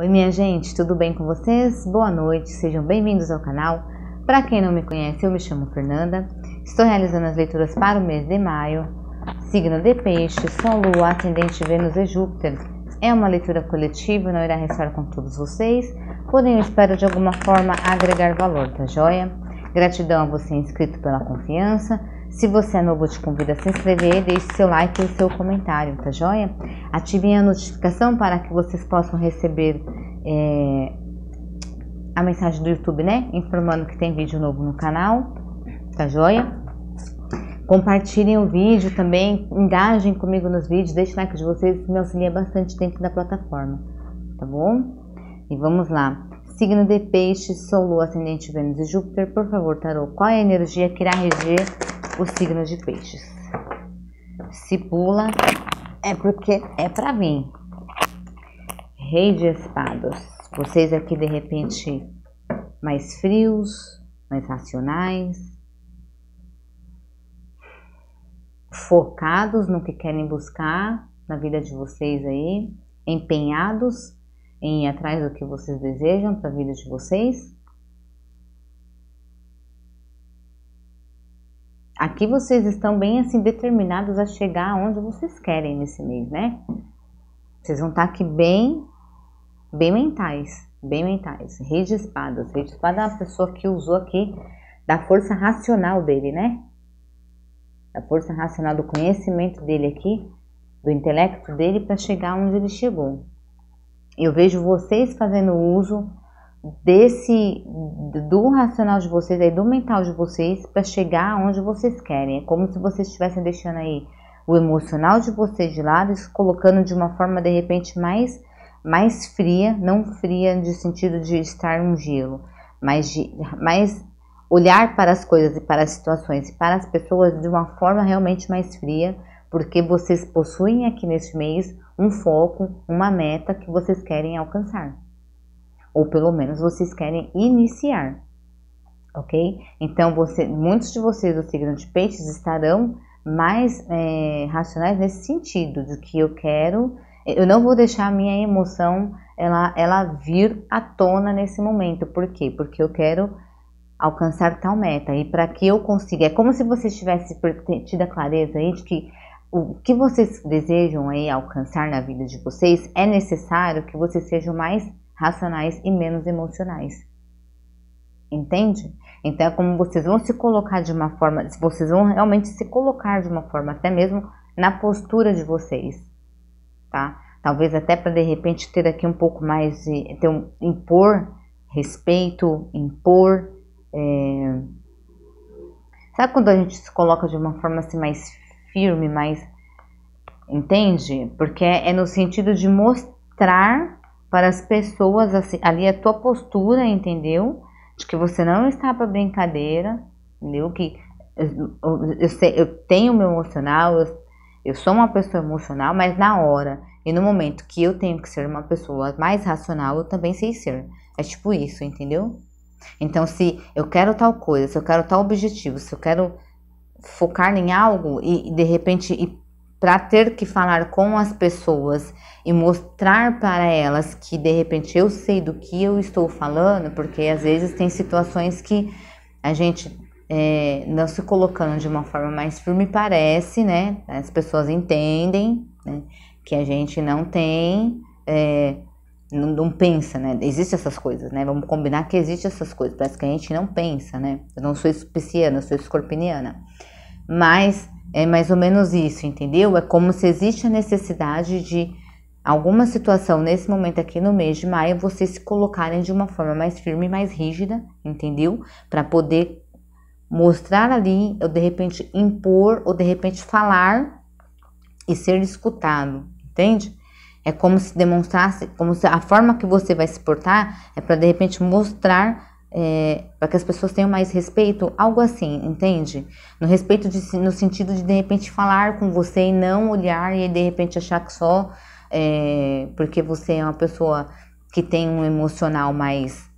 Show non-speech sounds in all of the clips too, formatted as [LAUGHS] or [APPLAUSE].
Oi, minha gente, tudo bem com vocês? Boa noite, sejam bem-vindos ao canal. Para quem não me conhece, eu me chamo Fernanda, estou realizando as leituras para o mês de maio. Signo de Peixe, Sol, Lua, Ascendente, Vênus e Júpiter. É uma leitura coletiva, não irá restar com todos vocês, porém eu espero de alguma forma agregar valor, tá joia? Gratidão a você inscrito pela confiança. Se você é novo, eu te convido a se inscrever, deixe seu like e seu comentário, tá joia? Ative a notificação para que vocês possam receber é, a mensagem do YouTube, né? Informando que tem vídeo novo no canal, tá joia? Compartilhem o vídeo também, engajem comigo nos vídeos, deixem like de vocês, me auxilia bastante dentro da plataforma, tá bom? E vamos lá. Signo de peixes, Sol, Ascendente, Vênus e Júpiter, por favor, Tarô, qual é a energia que irá reger o signo de peixes. Se pula, é porque é para mim. Rei de espadas. Vocês aqui, de repente, mais frios, mais racionais, focados no que querem buscar na vida de vocês aí, empenhados em ir atrás do que vocês desejam para a vida de vocês Aqui vocês estão bem assim determinados a chegar onde vocês querem nesse mês, né? Vocês vão estar aqui bem, bem mentais, bem mentais. Rei de espadas. Rei de Espadas. é uma pessoa que usou aqui da força racional dele, né? Da força racional do conhecimento dele aqui, do intelecto dele para chegar onde ele chegou. Eu vejo vocês fazendo uso desse do racional de vocês aí do mental de vocês para chegar onde vocês querem. É como se vocês estivessem deixando aí o emocional de vocês de lado, se colocando de uma forma de repente mais mais fria, não fria de sentido de estar um gelo, mas de mais olhar para as coisas e para as situações e para as pessoas de uma forma realmente mais fria, porque vocês possuem aqui neste mês um foco, uma meta que vocês querem alcançar ou pelo menos vocês querem iniciar, ok? Então, você, muitos de vocês do signo de peixes estarão mais é, racionais nesse sentido, de que eu quero, eu não vou deixar a minha emoção ela, ela vir à tona nesse momento, por quê? Porque eu quero alcançar tal meta e para que eu consiga, é como se você tivesse tido a clareza aí de que o que vocês desejam aí alcançar na vida de vocês, é necessário que vocês sejam mais racionais e menos emocionais. Entende? Então é como vocês vão se colocar de uma forma, vocês vão realmente se colocar de uma forma, até mesmo na postura de vocês, tá? Talvez até para de repente ter aqui um pouco mais de ter um, impor respeito, impor. É... Sabe quando a gente se coloca de uma forma assim mais firme, mais. Entende? Porque é no sentido de mostrar para as pessoas, assim, ali é a tua postura, entendeu? De que você não está para brincadeira, entendeu? Que eu, eu, eu, sei, eu tenho meu emocional, eu, eu sou uma pessoa emocional, mas na hora e no momento que eu tenho que ser uma pessoa mais racional, eu também sei ser. É tipo isso, entendeu? Então, se eu quero tal coisa, se eu quero tal objetivo, se eu quero focar em algo e, de repente e para ter que falar com as pessoas e mostrar para elas que de repente eu sei do que eu estou falando, porque às vezes tem situações que a gente é, não se colocando de uma forma mais firme parece, né? As pessoas entendem né? que a gente não tem, é, não, não, pensa, né? Existem essas coisas, né? Vamos combinar que existem essas coisas, parece que a gente não pensa, né? Eu não sou espiciana, eu sou escorpiniana, mas é mais ou menos isso, entendeu? É como se existe a necessidade de alguma situação nesse momento aqui no mês de maio vocês se colocarem de uma forma mais firme, mais rígida, entendeu? Para poder mostrar ali, ou de repente impor, ou de repente falar e ser escutado, entende? É como se demonstrasse, como se a forma que você vai se portar é para de repente mostrar é, para que as pessoas tenham mais respeito, algo assim, entende? No respeito de, no sentido de de repente falar com você e não olhar e de repente achar que só é, porque você é uma pessoa que tem um emocional mais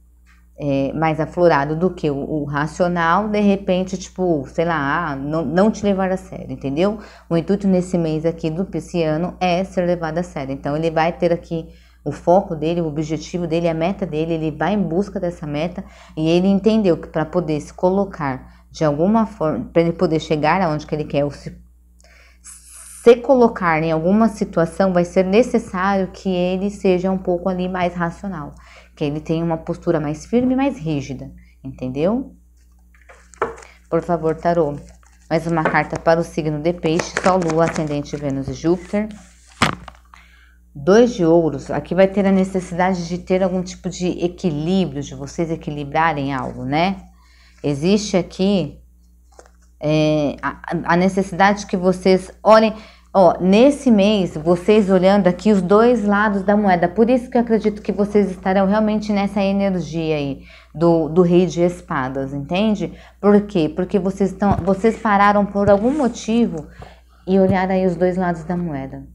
é, mais aflorado do que o, o, racional, de repente, tipo, sei lá, ah, não, não te levar a sério, entendeu? O intuito nesse mês aqui do pisciano é ser levado a sério. Então, ele vai ter aqui o foco dele, o objetivo dele, a meta dele, ele vai em busca dessa meta e ele entendeu que para poder se colocar de alguma forma, para ele poder chegar aonde que ele quer, ou se, se colocar em alguma situação, vai ser necessário que ele seja um pouco ali mais racional, que ele tenha uma postura mais firme, mais rígida, entendeu? Por favor, tarô. Mais uma carta para o signo de Peixe, Sol, Lua, Ascendente, Vênus e Júpiter. Dois de ouros, aqui vai ter a necessidade de ter algum tipo de equilíbrio, de vocês equilibrarem algo, né? Existe aqui é, a, a, necessidade que vocês olhem. Ó, nesse mês, vocês olhando aqui os dois lados da moeda, por isso que eu acredito que vocês estarão realmente nessa energia aí do, do rei de espadas, entende? Por quê? Porque vocês, estão, vocês pararam por algum motivo e olharam aí os dois lados da moeda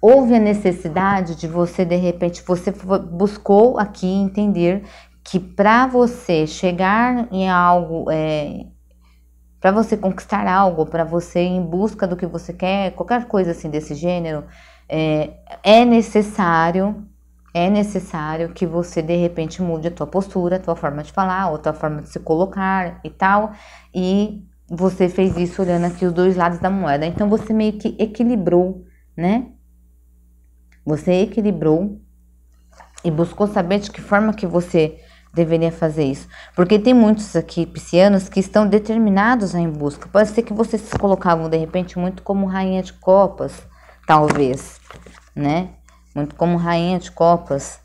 houve a necessidade de você, de repente, você buscou aqui entender que para você chegar em algo, é, para você conquistar algo, para você ir em busca do que você quer, qualquer coisa assim desse gênero, é, é necessário é necessário que você de repente mude a tua postura, a tua forma de falar, ou a tua forma de se colocar e tal. E você fez isso olhando aqui os dois lados da moeda. Então você meio que equilibrou, né? Você equilibrou e buscou saber de que forma que você deveria fazer isso. Porque tem muitos aqui piscianos que estão determinados a ir em busca. Pode ser que vocês se colocavam de repente muito como rainha de copas, talvez, né? Muito como rainha de copas.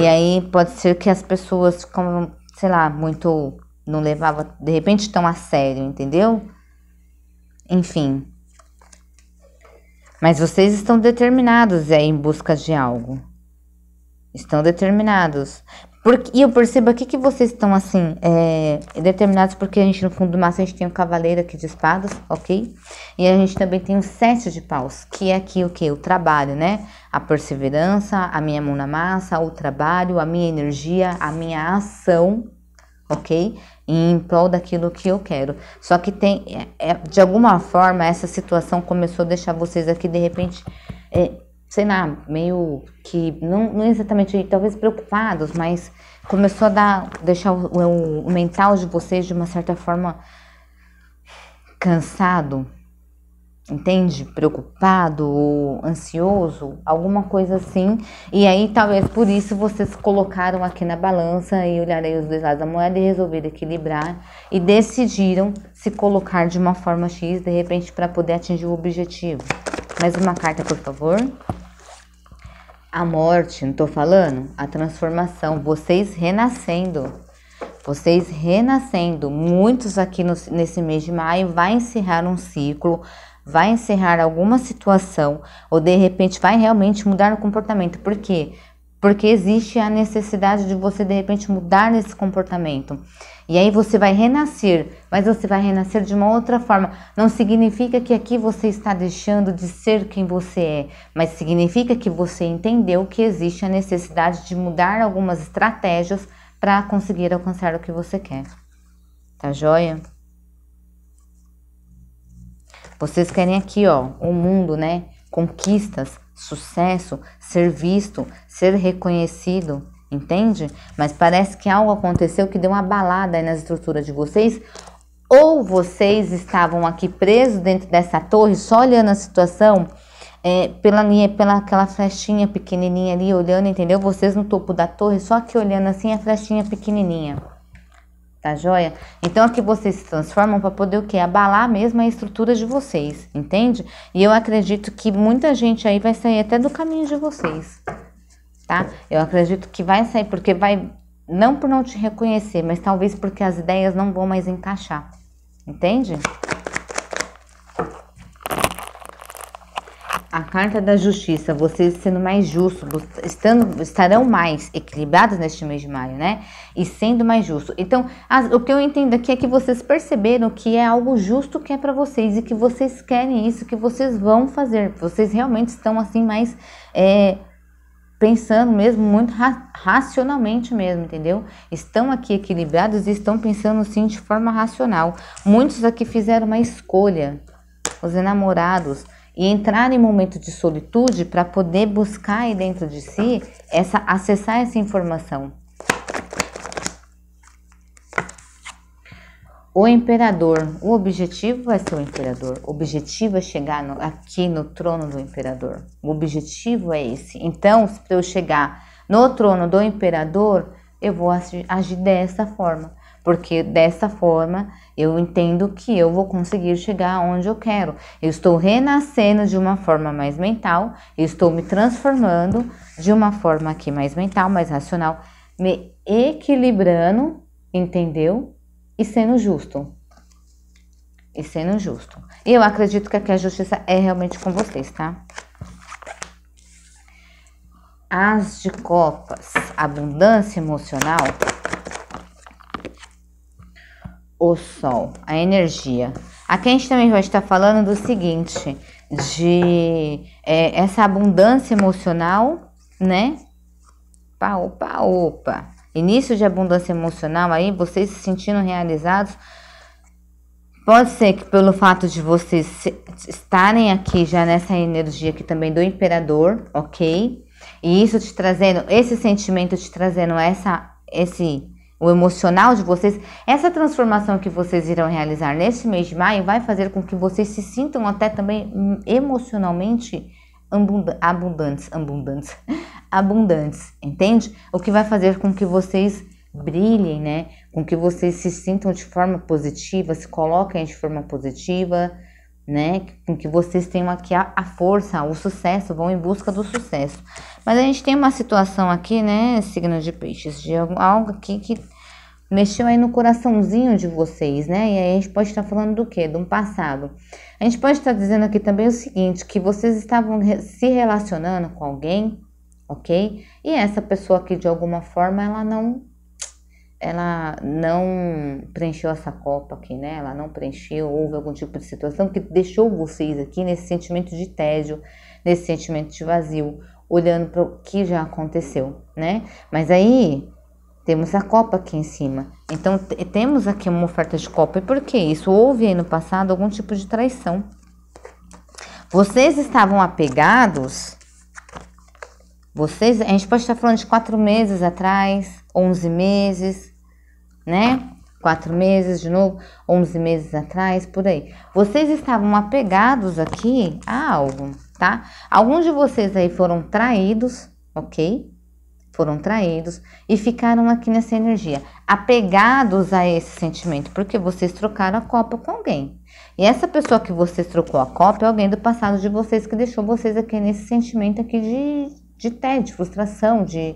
E aí pode ser que as pessoas, como, sei lá, muito não levava de repente tão a sério, entendeu? Enfim, mas vocês estão determinados é, em busca de algo. Estão determinados. Porque, e eu percebo aqui que vocês estão assim, é, determinados porque a gente no fundo do massa a gente tem o um cavaleiro aqui de espadas, ok? E a gente também tem o um sete de paus, que é aqui o que? O trabalho, né? A perseverança, a minha mão na massa, o trabalho, a minha energia, a minha ação, ok? em prol daquilo que eu quero. Só que tem, é, é, de alguma forma, essa situação começou a deixar vocês aqui de repente, é, sei lá, meio que não, não exatamente, talvez preocupados, mas começou a dar, deixar o, o, o mental de vocês de uma certa forma cansado, entende? Preocupado ou ansioso, alguma coisa assim. E aí talvez por isso vocês colocaram aqui na balança e olharem os dois lados da moeda e resolveram equilibrar e decidiram se colocar de uma forma X de repente para poder atingir o objetivo. Mais uma carta, por favor. A morte, não tô falando? A transformação, vocês renascendo. Vocês renascendo, muitos aqui no, nesse mês de maio vai encerrar um ciclo, vai encerrar alguma situação ou de repente vai realmente mudar o comportamento. Por quê? Porque existe a necessidade de você de repente mudar esse comportamento. E aí você vai renascer, mas você vai renascer de uma outra forma. Não significa que aqui você está deixando de ser quem você é, mas significa que você entendeu que existe a necessidade de mudar algumas estratégias para conseguir alcançar o que você quer. Tá joia? Vocês querem aqui, ó, o um mundo, né? Conquistas, sucesso, ser visto, ser reconhecido, entende? Mas parece que algo aconteceu que deu uma balada aí nas estruturas de vocês. Ou vocês estavam aqui presos dentro dessa torre, só olhando a situação é, pela linha, pela aquela flechinha pequenininha ali, olhando, entendeu? Vocês no topo da torre, só que olhando assim a flechinha pequenininha. Tá joia? Então aqui vocês se transformam para poder o quê? Abalar mesmo a estrutura de vocês, entende? E eu acredito que muita gente aí vai sair até do caminho de vocês, tá? Eu acredito que vai sair porque vai não por não te reconhecer, mas talvez porque as ideias não vão mais encaixar. Entende? a carta da justiça, vocês sendo mais justos, estando, estarão mais equilibrados neste mês de maio, né? E sendo mais justo. Então, as, o que eu entendo aqui é que vocês perceberam que é algo justo que é para vocês e que vocês querem isso, que vocês vão fazer. Vocês realmente estão assim mais é, pensando mesmo muito ra racionalmente mesmo, entendeu? Estão aqui equilibrados e estão pensando sim de forma racional. Muitos aqui fizeram uma escolha. Os enamorados e entrar em momento de solitude para poder buscar aí dentro de si essa acessar essa informação. O imperador, o objetivo vai é ser o imperador. O objetivo é chegar no, aqui no trono do imperador. O objetivo é esse. Então, se eu chegar no trono do imperador, eu vou agir, agir dessa forma, porque dessa forma eu entendo que eu vou conseguir chegar onde eu quero. Eu estou renascendo de uma forma mais mental, eu estou me transformando de uma forma aqui mais mental, mais racional, me equilibrando, entendeu? E sendo justo. E sendo justo. E eu acredito que aqui a justiça é realmente com vocês, tá? As de copas, abundância emocional o sol, a energia. Aqui a gente também vai estar falando do seguinte, de é, essa abundância emocional, né? Opa, opa, opa. Início de abundância emocional aí, vocês se sentindo realizados. Pode ser que pelo fato de vocês estarem aqui já nessa energia aqui também do imperador, ok? E isso te trazendo, esse sentimento te trazendo essa, esse o emocional de vocês, essa transformação que vocês irão realizar nesse mês de maio vai fazer com que vocês se sintam até também hum, emocionalmente abundantes, abundantes, [LAUGHS] abundantes, entende? O que vai fazer com que vocês brilhem, né? Com que vocês se sintam de forma positiva, se coloquem de forma positiva, né? Com que vocês tenham aqui a, a, força, o sucesso, vão em busca do sucesso. Mas a gente tem uma situação aqui, né, signo de peixes, de algo, algo aqui que mexeu aí no coraçãozinho de vocês, né? E aí a gente pode estar falando do quê? De um passado. A gente pode estar dizendo aqui também o seguinte, que vocês estavam se relacionando com alguém, ok? E essa pessoa aqui, de alguma forma, ela não ela não preencheu essa copa aqui, né? Ela não preencheu, houve algum tipo de situação que deixou vocês aqui nesse sentimento de tédio, nesse sentimento de vazio, olhando para o que já aconteceu, né? Mas aí temos a copa aqui em cima. Então temos aqui uma oferta de copa. E por que isso? Houve aí no passado algum tipo de traição. Vocês estavam apegados vocês, a gente pode estar falando de quatro meses atrás, onze meses, né? Quatro meses de novo, onze meses atrás, por aí. Vocês estavam apegados aqui a algo, tá? Alguns de vocês aí foram traídos, ok? Foram traídos e ficaram aqui nessa energia, apegados a esse sentimento, porque vocês trocaram a copa com alguém. E essa pessoa que vocês trocou a copa é alguém do passado de vocês que deixou vocês aqui nesse sentimento aqui de, de tédio, de frustração, de,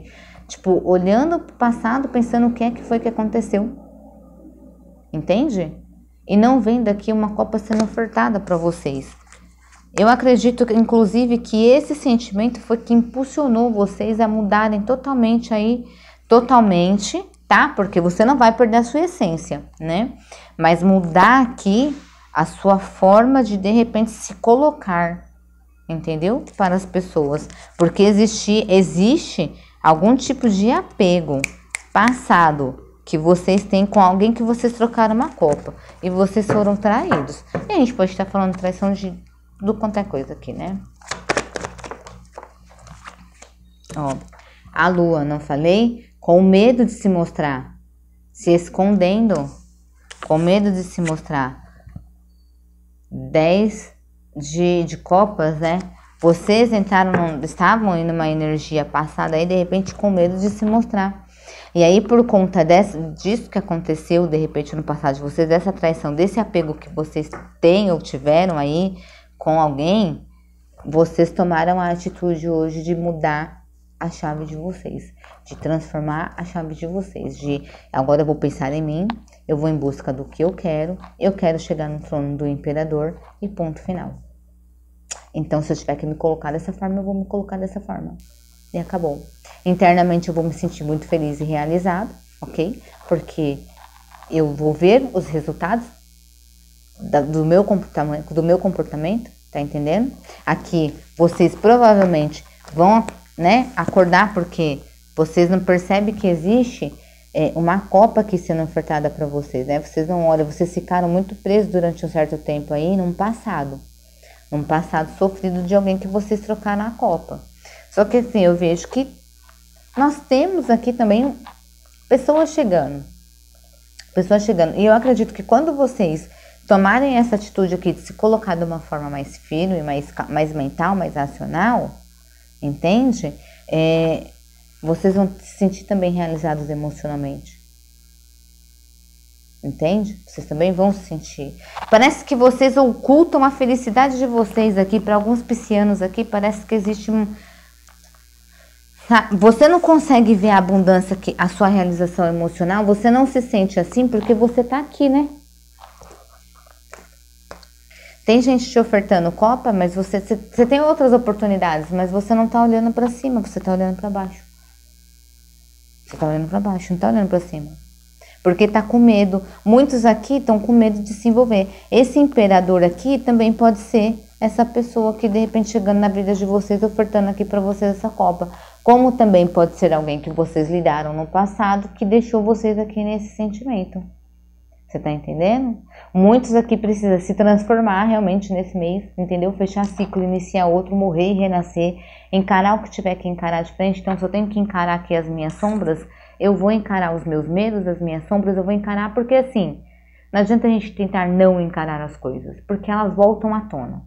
Tipo, olhando para o passado, pensando o que é que foi que aconteceu. Entende? E não vendo aqui uma copa sendo ofertada para vocês. Eu acredito, inclusive, que esse sentimento foi que impulsionou vocês a mudarem totalmente aí, totalmente, tá? Porque você não vai perder a sua essência, né? Mas mudar aqui a sua forma de de repente se colocar, entendeu? Para as pessoas, porque existe, existe algum tipo de apego passado que vocês têm com alguém que vocês trocaram uma copa e vocês foram traídos. E a gente pode estar falando de traição de do quanto é coisa aqui, né? Ó, a lua, não falei? Com medo de se mostrar, se escondendo, com medo de se mostrar. 10 de, de copas, né? Vocês entraram, estavam em uma energia passada e de repente com medo de se mostrar. E aí, por conta desse, disso que aconteceu de repente no passado de vocês, dessa traição, desse apego que vocês têm ou tiveram aí com alguém, vocês tomaram a atitude hoje de mudar a chave de vocês, de transformar a chave de vocês, de agora eu vou pensar em mim, eu vou em busca do que eu quero, eu quero chegar no trono do imperador e ponto final. Então, se eu tiver que me colocar dessa forma, eu vou me colocar dessa forma. E acabou. Internamente, eu vou me sentir muito feliz e realizado, ok? Porque eu vou ver os resultados do, meu comportamento, do meu comportamento, tá entendendo? Aqui, vocês provavelmente vão, né, acordar porque vocês não percebem que existe é, uma copa aqui sendo ofertada para vocês, né? Vocês não olham, vocês ficaram muito presos durante um certo tempo aí num passado um passado sofrido de alguém que vocês trocaram a copa. Só que assim, eu vejo que nós temos aqui também pessoas chegando. Pessoas chegando. E eu acredito que quando vocês tomarem essa atitude aqui de se colocar de uma forma mais firme, mais, mais mental, mais racional, entende? É, vocês vão se sentir também realizados emocionalmente. Entende? Vocês também vão se sentir. Parece que vocês ocultam a felicidade de vocês aqui. Para alguns piscianos aqui, parece que existe um. Você não consegue ver a abundância, que a sua realização emocional. Você não se sente assim porque você está aqui, né? Tem gente te ofertando copa, mas você, você tem outras oportunidades, mas você não está olhando para cima, você está olhando para baixo. Você está olhando para baixo, não está olhando para cima porque está com medo. Muitos aqui estão com medo de se envolver. Esse imperador aqui também pode ser essa pessoa que de repente chegando na vida de vocês, ofertando aqui para vocês essa copa. Como também pode ser alguém que vocês lidaram no passado que deixou vocês aqui nesse sentimento. Você está entendendo? Muitos aqui precisam se transformar realmente nesse mês, entendeu? Fechar ciclo, iniciar outro, morrer e renascer, encarar o que tiver que encarar de frente. Então, se eu tenho que encarar aqui as minhas sombras, eu vou encarar os meus medos, as minhas sombras, eu vou encarar, porque assim, não adianta a gente tentar não encarar as coisas, porque elas voltam à tona,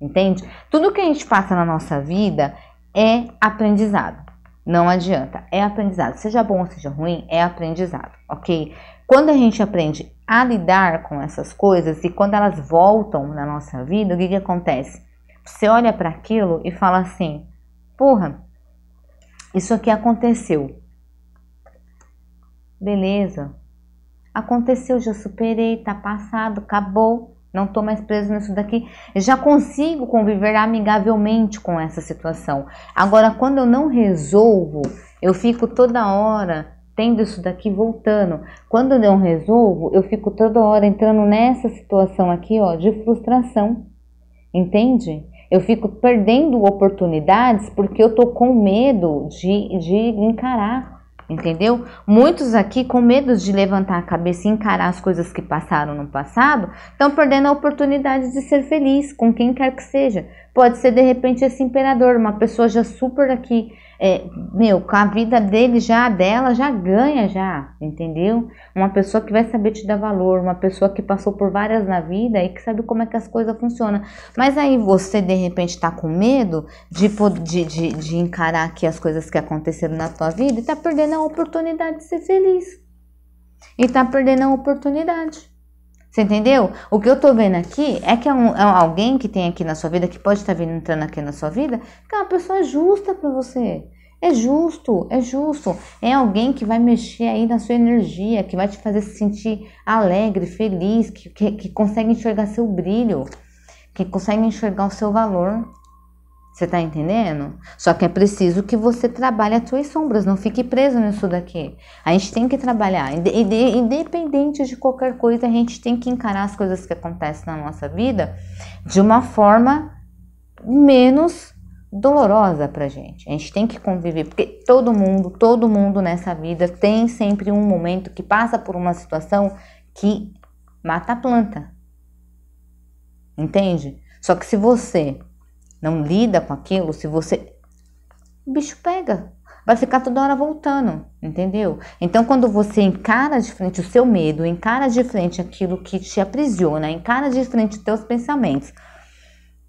entende? Tudo que a gente passa na nossa vida é aprendizado, não adianta, é aprendizado, seja bom ou seja ruim, é aprendizado, ok? Quando a gente aprende a lidar com essas coisas e quando elas voltam na nossa vida, o que, que acontece? Você olha para aquilo e fala assim: porra, isso aqui aconteceu Beleza. Aconteceu, já superei, tá passado, acabou. Não tô mais preso nisso daqui. Já consigo conviver amigavelmente com essa situação. Agora, quando eu não resolvo, eu fico toda hora tendo isso daqui voltando. Quando eu não resolvo, eu fico toda hora entrando nessa situação aqui, ó, de frustração. Entende? Eu fico perdendo oportunidades porque eu tô com medo de, de encarar entendeu? Muitos aqui, com medo de levantar a cabeça e encarar as coisas que passaram no passado, estão perdendo a oportunidade de ser feliz com quem quer que seja. Pode ser de repente esse imperador, uma pessoa já super aqui é, meu, com a vida dele já, dela, já ganha já, entendeu? Uma pessoa que vai saber te dar valor, uma pessoa que passou por várias na vida e que sabe como é que as coisas funcionam. Mas aí você, de repente, tá com medo de, de, de, de encarar aqui as coisas que aconteceram na tua vida e tá perdendo a oportunidade de ser feliz. E tá perdendo a oportunidade. Você entendeu? O que eu tô vendo aqui é que é, um, é alguém que tem aqui na sua vida, que pode estar tá vindo entrando aqui na sua vida, que é uma pessoa justa para você. É justo, é justo. É alguém que vai mexer aí na sua energia, que vai te fazer se sentir alegre, feliz, que, que, que consegue enxergar seu brilho, que consegue enxergar o seu valor. Você está entendendo? Só que é preciso que você trabalhe as suas sombras, não fique preso nisso daqui. A gente tem que trabalhar. Independente de qualquer coisa, a gente tem que encarar as coisas que acontecem na nossa vida de uma forma menos dolorosa pra gente. A gente tem que conviver, porque todo mundo, todo mundo nessa vida tem sempre um momento que passa por uma situação que mata a planta. Entende? Só que se você não lida com aquilo, se você. O bicho pega. Vai ficar toda hora voltando, entendeu? Então, quando você encara de frente o seu medo, encara de frente aquilo que te aprisiona, encara de frente teus pensamentos,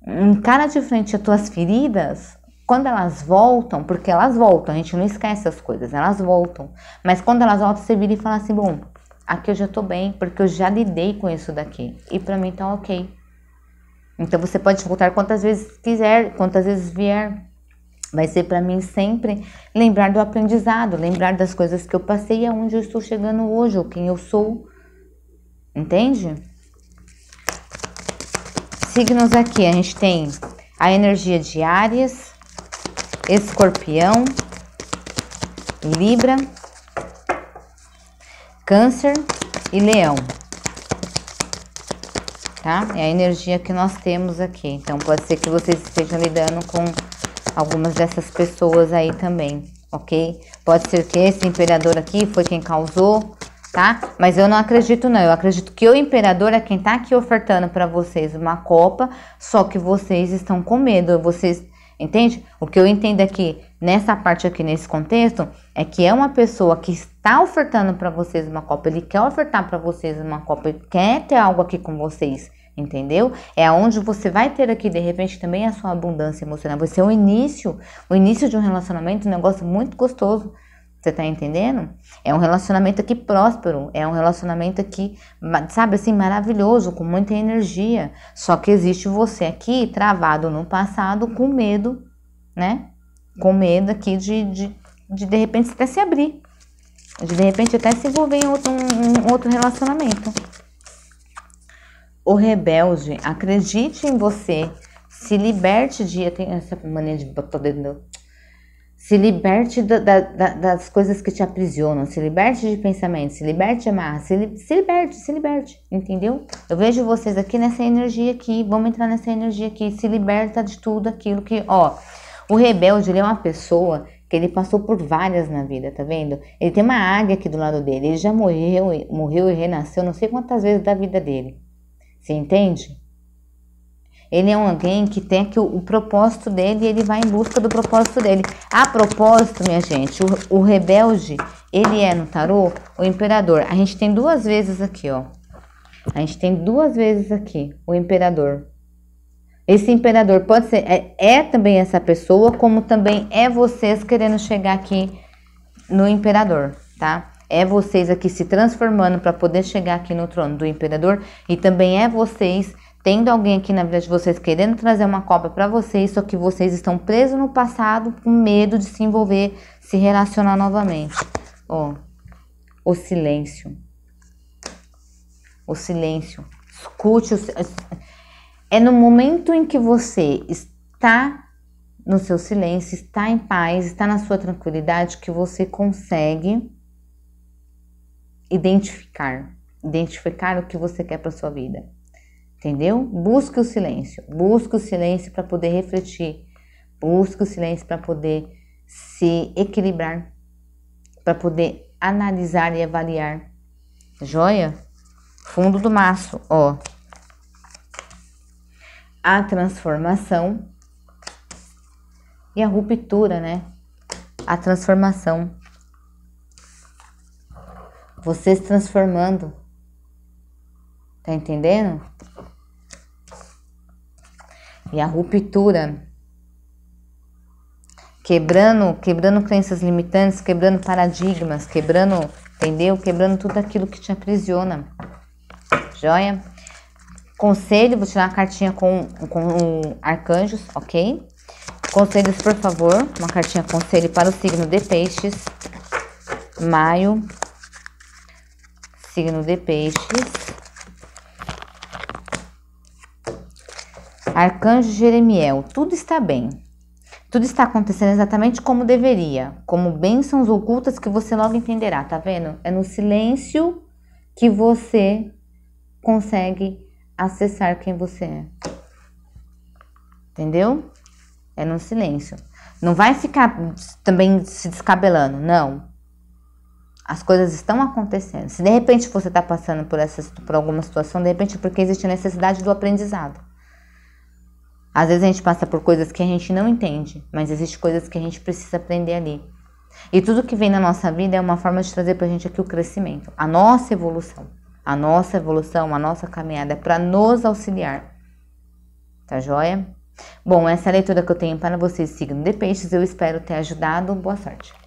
encara de frente as tuas feridas, quando elas voltam, porque elas voltam, a gente não esquece as coisas, elas voltam. Mas quando elas voltam, você vira e fala assim: bom, aqui eu já tô bem, porque eu já lidei com isso daqui. E para mim tá ok. Então você pode voltar quantas vezes quiser, quantas vezes vier. Vai ser para mim sempre lembrar do aprendizado, lembrar das coisas que eu passei e aonde eu estou chegando hoje, ou quem eu sou. Entende? Signos aqui, a gente tem a energia de Ares, Escorpião, Libra, Câncer e Leão tá? É a energia que nós temos aqui. Então, pode ser que vocês estejam lidando com algumas dessas pessoas aí também, ok? Pode ser que esse imperador aqui foi quem causou, tá? Mas eu não acredito não, eu acredito que o imperador é quem tá aqui ofertando para vocês uma copa, só que vocês estão com medo, vocês, entende? O que eu entendo aqui, é nessa parte aqui, nesse contexto, é que é uma pessoa que está ofertando para vocês uma copa, ele quer ofertar para vocês uma copa, ele quer ter algo aqui com vocês, entendeu? É onde você vai ter aqui de repente também a sua abundância emocional. Vai ser o início, o início de um relacionamento, um negócio muito gostoso. Você tá entendendo? É um relacionamento aqui próspero, é um relacionamento aqui, sabe assim, maravilhoso, com muita energia. Só que existe você aqui travado no passado com medo, né? Com medo aqui de de, de, de repente até se abrir. De de repente até se envolver em outro, um, um outro relacionamento. O rebelde acredite em você, se liberte de. Eu tenho essa mania de botar dentro. Se liberte da, da, das coisas que te aprisionam, se liberte de pensamentos, se liberte de amarra, se, li, se, liberte, se liberte, entendeu? Eu vejo vocês aqui nessa energia aqui, vamos entrar nessa energia aqui, se liberta de tudo aquilo que, ó. O rebelde, ele é uma pessoa que ele passou por várias na vida, tá vendo? Ele tem uma águia aqui do lado dele, ele já morreu, morreu e renasceu não sei quantas vezes da vida dele. Você entende? Ele é alguém que tem que o, o propósito dele e ele vai em busca do propósito dele. A propósito, minha gente, o, o rebelde, ele é no tarô o imperador. A gente tem duas vezes aqui, ó. A gente tem duas vezes aqui o imperador. Esse imperador pode ser, é, é, também essa pessoa, como também é vocês querendo chegar aqui no imperador, tá? É vocês aqui se transformando para poder chegar aqui no trono do imperador e também é vocês tendo alguém aqui na vida de vocês querendo trazer uma cópia para vocês, só que vocês estão presos no passado com medo de se envolver, se relacionar novamente. Ó, o silêncio. O silêncio. Escute. O, é no momento em que você está no seu silêncio, está em paz, está na sua tranquilidade que você consegue identificar, identificar o que você quer para sua vida. Entendeu? Busque o silêncio, busque o silêncio para poder refletir, busque o silêncio para poder se equilibrar, para poder analisar e avaliar. Joia? Fundo do maço, ó. A transformação e a ruptura, né? A transformação você se transformando. Tá entendendo? E a ruptura quebrando, quebrando crenças limitantes, quebrando paradigmas, quebrando, entendeu? Quebrando tudo aquilo que te aprisiona. Joia? Conselho, vou tirar a cartinha com, com arcanjos, ok? Conselhos, por favor. Uma cartinha conselho para o signo de peixes. Maio, signo de peixes. Arcanjo Jeremiel, tudo está bem. Tudo está acontecendo exatamente como deveria, como bênçãos ocultas que você logo entenderá, tá vendo? É no silêncio que você consegue acessar quem você é. Entendeu? É no silêncio. Não vai ficar também se descabelando, não. As coisas estão acontecendo. Se de repente você está passando por, essa, por alguma situação, de repente é porque existe a necessidade do aprendizado. Às vezes a gente passa por coisas que a gente não entende, mas existem coisas que a gente precisa aprender ali. E tudo que vem na nossa vida é uma forma de trazer para a gente aqui o crescimento, a nossa evolução. A nossa evolução, a nossa caminhada para nos auxiliar. Tá joia? Bom, essa é a leitura que eu tenho para vocês, signo de peixes. Eu espero ter ajudado. Boa sorte.